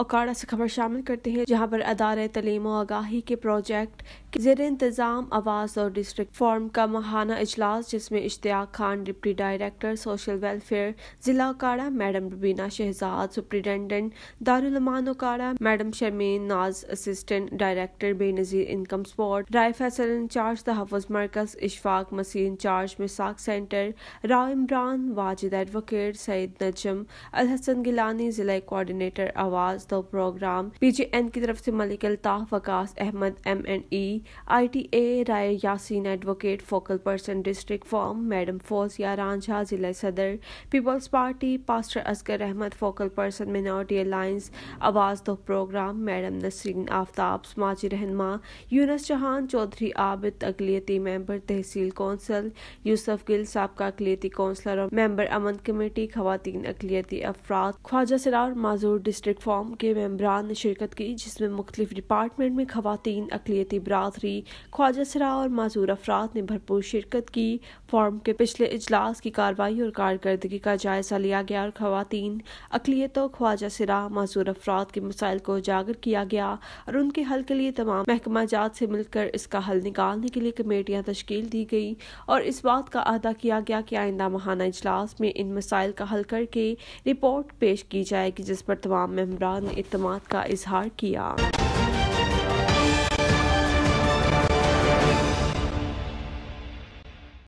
अकाड़ा से खबर शामिल करते हैं जहाँ पर अदार तलीम आगाही के प्रोजेक्ट जेर इंतज़ाम आवास और डिस्ट्रिक्ट फॉर्म का महाना इजलास जिसमे Ishtiaq Khan deputy director social welfare जिला Okara madam Rubina Shahzad superintendent Darulaman Okara madam Shamim Naz assistant director Benazir income support Rai Faisal incharge तहफ़ मरकज़ Ishfaq Masih incharge Misaq centre Rao Imran Wajid advocate Saeed Najam Alhassan Gilani ज़िला कोआर्डीनेटर आवाज़ वास्तव प्रोग्राम पीजीएन की तरफ से Malik Altaf Waqas Ahmed M and E I T A Rai Yasin advocate focal person district form madam Fauzia Ranjha जिला सदर peoples party pastor Asgar Ahmed focal person minority alliance Awaz दो प्रोग्राम मैडम नसरीन आफ्ताब समाजी रहनमा यूनस जहान चौधरी आबिद अकलीती मेंबर तहसील कौंसल यूसफ गिल सबका अकलीती कौंसलर और मेंबर अमन कमेटी खातन अकलीती अफराद ख्वाजा सरार माजूर डिस्ट्रिक्ट फॉर्म के मम्बरान ने शिरकत की जिसमें मुख्तलिफ डिपार्टमेंट में खातन अकलीती बरदरी ख्वाजा सरा और माजूर अफराद ने भरपूर शिरकत की फॉर्म के पिछले इजलास की कार्रवाई और कारकर्दगी का जायजा लिया गया और खवतिन अकलीतों ख्वाजा सिरा मजूर अफराद के मसाइल को उजागर किया गया और उनके हल के लिए तमाम महकमा जात से मिलकर इसका हल निकालने के लिए कमेटियाँ तश्ील दी गई और इस बात का अदा किया गया कि आइंदा महाना इजलास में इन मसाइल का हल करके रिपोर्ट पेश की जाएगी जिस पर तमाम मम्बरान ने इतम का इजहार किया